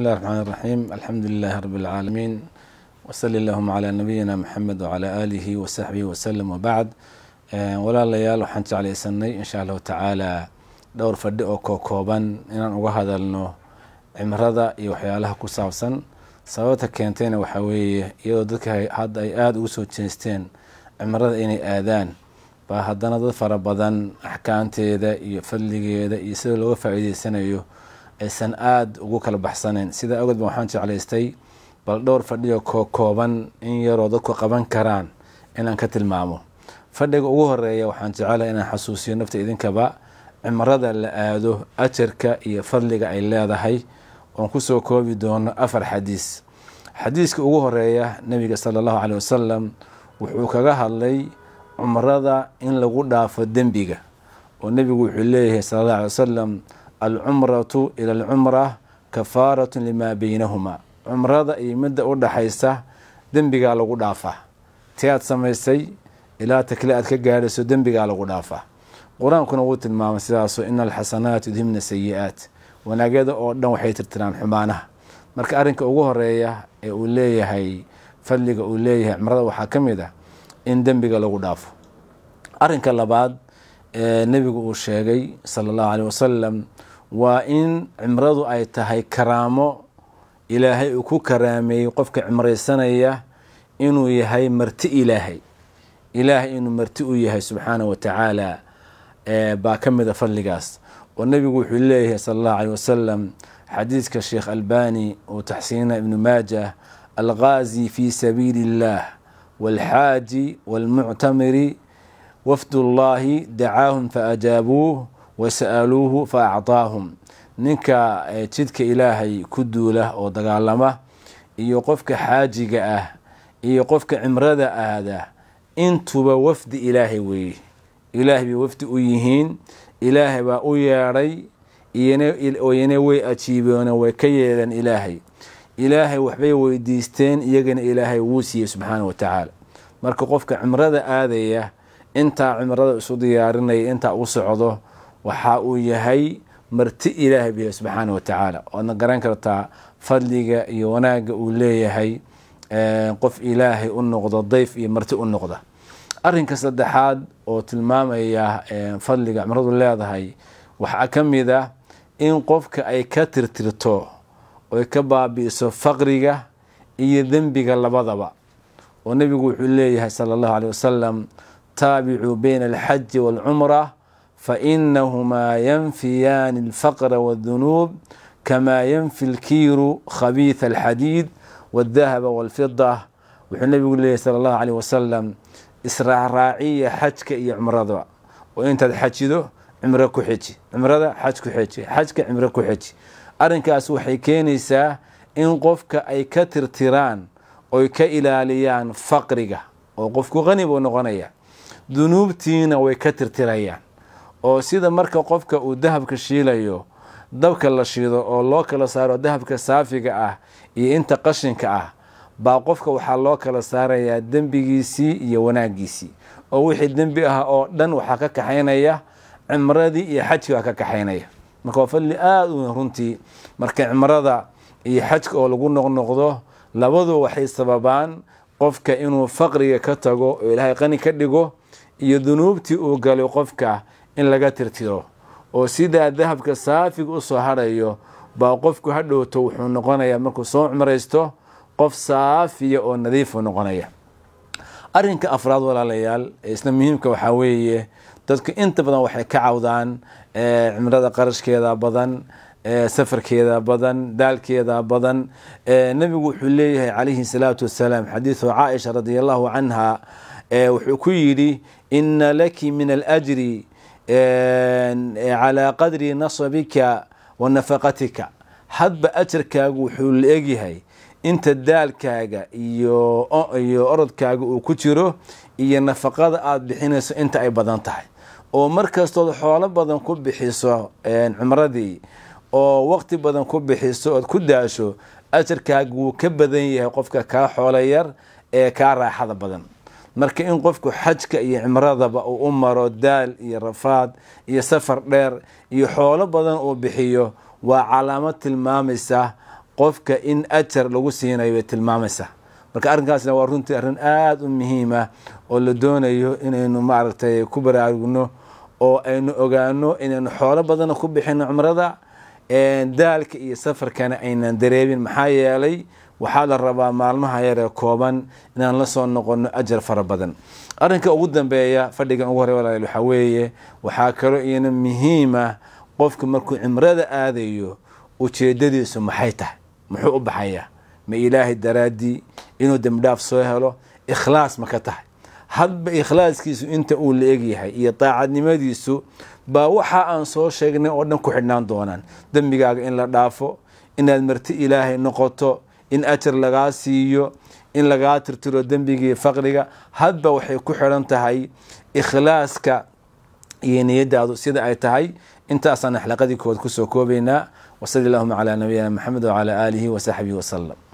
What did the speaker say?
بسم الله الرحمن الرحيم الحمد لله رب العالمين وصلى اللهم على نبينا محمد وعلى آله وصحبه وسلم وبعد walaalayaal waxaan jeclaysanay insha allahu tacaalaa dhowr fadhi oo kookooban inaan uga hadalno cimrada iyo waxyaalaha ku saabsan sababta keentayna waxaa weeye iyadoo dadka hadda ay aada ugu soo jeesteen cimrada inay aadaan baa haddana dad fara badan axkaamteeda iyo fadligeeda iyo sida looga faa'iideysanayo aysan aada ugu kala baxsanayn sidaa ogeed waxaan jeclaystay bal dhowr fadhiyo koo in yaroo dadku qaban karaan inaan ka tilmaamo fadhiga ugu horeeya waxaan jecelahay inaan xasuusiyo nafta idinkaba cimarada la aado ajarka iyo fadliga ay leedahay oon kusoo koobi doono afar xadiis xadiiska ugu horeeya nebiga sala allahu caleyh wasalam wuxuu kaga hadlay cumrada in lagu dhaafo dembiga oo nebigu wuxuu leeyahay sala allahu caley wasalam alcumratu ila alcumra kafaaratun limaa baynahumaa cumrada iyo midda u dhaxaysa dembigaa lagu dhaafaa ti aad samaysay ilaa takle aad ka gaadhayso dembigaa lagu dhaafaa qur-aankuna wuu tilmaamay sidaaso ina alxasanaat yudhibna sayi-aat wanaagyada oo dhan waxay tirtiraan xumaanaha marka arrinka ugu horeeya ee uu leeyahay fadliga uu leeyahay cumrada waxaa ka mid ah in dembiga lagu dhaafo arrinka labaad ee nebigu uu sheegay sala allahu caleyh wasalam waa in cimradu ay tahay karaamo ilaahay uu ku karaameeyey qofka cimraysanaya inuu yahay marti ilaahay ilaahay inuu marti u yahay subxaana wa tacaala baa ka mida fadligaas oo nebigu wuxuu leeyahay sala allahu caleyh wasalam xadiidka sheekh albani oo taxsiinina ibnu maajah alqaazi fii sabiili illaah waalxaaji waalmuctamiri wafdullaahi dacaahum faajaabuuh wasa'aluuhu fa acdaahum ninka eh, jidka ilaahay ku duula oo dagaalama iyo qofka xaajiga ah iyo qofka cimrada aada intuba wafdi ilaahay weeye ilaahay bay wafdi u yihiin ilaahay baa u yeedhay iyana way ajiibeen way ka yeedeen ilaahay ilaahay waxbay weydiisteen iyagana ilaahay wuu siiyey subxaana watacaala marka qofka cimrada aadaya intaa cimrada isu diyaarinaya intaa u socdo waxa uu yahay marti ilaahay buya subxaana wa tacaala waadna garan kartaa fadliga iyo wanaaga uu leeyahay qof ilaahay u noqdo dayf iyo marti u noqda arinka saddexaad oo tilmaamaya fadliga cumradu leedahay waxaa ka mid ah in qofka ay ka tirtirto oy ka baabi'iso faqriga iyo dembiga labadaba oo nebigu wuxuu leeyahay sala allahu caleyh wasalam taabicuu beyna alxaji waalcumra fainahumaa yanfiyaani alfaqra wاdunuub kamaa yanfi lkiiru khabiitha alxadiid waاdahaba walfida wuxuu nabigu leeyahy sala allahu caleyh wasalam israacraaciya xajka iyo cumradaba oo intaad xajido cimro ku xeji cimrada xaj ku xeji xajka cimro ku xeji arrinkaas waxay keenaysaa in qofka ay ka tirtiraan oy ka ilaaliyaan faqriga oo qofku qanibuu noqonaya dunuubtiina way ka tirtirayaan oo sida marka qofka uu dahabka shiilayo dabka la shiido oo loo kala saaro dahabka saafiga ah iyo inta qashinka ah baa qofka waxaa loo kala saarayaa dembigiisii iyo wanaaggiisii oo wixii dembi ah oo dhan waxaa ka kaxaynaya cimradii iyo xajkiga ka kaxaynaya marka waa fadli aada u weyn runtii marka cimrada iyo xajka oo lagu noqnoqdo labaduba waxay sababaan qofka inuu faqriga ka tago oo ilaahay qani ka dhigo iyo dunuubtii uu galay qofka in laga tirtiro oo sidaa dahabka saafiga usoo harayo baa qofku hadhowto wuxuu noqonaya markuu soo cumraysto qof saafiya oo nadiifu noqonaya arinka afraad walaalayaal isna muhiimka waxaa weeye dadku inta badan waxay ka cawdaan cumrada qarashkeeda badan safarkeeda badan daalkeeda badan nebigu wuxuu leeyahay calayhi salaatu wasalaam xadiidu caaisha radi allahu canha wuxuu ku yidhi ina laki min alajri calaa e, qadri nasabika wa nafaqatika hadba ajarkaagu wuxuu la egyahay inta daalkaaga iyo iyo orodkaaga uu ku jiro iyo nafaqada aada bixinayso inta ay badan tahay oo mar kastood xoolo badan ku bixiso cumradii oo waqti badan ku bixiso ood ku daasho ajarkaaga wuu ka badan yahay qofka kaa xoolo yar ee kaa raaxada badan marka in qofku xajka iyo cimradaba uu u maro daal iyo rafaad iyo safar dheer iyo xoolo badan uu bixiyo waa calaamad tilmaamaysa qofka in ajar lagu siinayo bay tilmaamaysa marka arrinkaasna waa runtii arrin aada u muhiima oo la doonayo inaynu maaragtay ku baraarugno oo aynu ogaano inaynu xoolo badana ku bixino cumrada daalka iyo safarkana aynan dareebin maxaa yeelay waxaa la rabaa maalmaha yaree kooban inaan la soo noqono ajar fara badan arrinka ugu dambeeya fadhigan ugu horey walaal waxaa weeye waxaa kaloo iyana muhiim ah markuu cimrada aadayo ujeedadiisu maxay tahay muxuu u baxayaa ma ilaahay daraadii inuu dembidhaaf soo helo ikhlaas ma ka tahay hadba ikhlaaskiisu inta uu la egyahay iyo daacadnimadiisu baa waxa aan soo sheegnay oo dhan ku xidhnaan doonaan dembigaaga in la dhaafo inaad marti ilaahay noqoto in ajar lagaa siiyo in lagaa tirtiro dembigii faqriga hadba waxay ku xidhan tahay ikhlaaska iyo niyadaadu sida ay tahay intaasaan axlaqadii kood kusoo koobaynaa wasali allahuma calaa nabiyina maxamed wacalaa aalihi wasaxbihi wasalam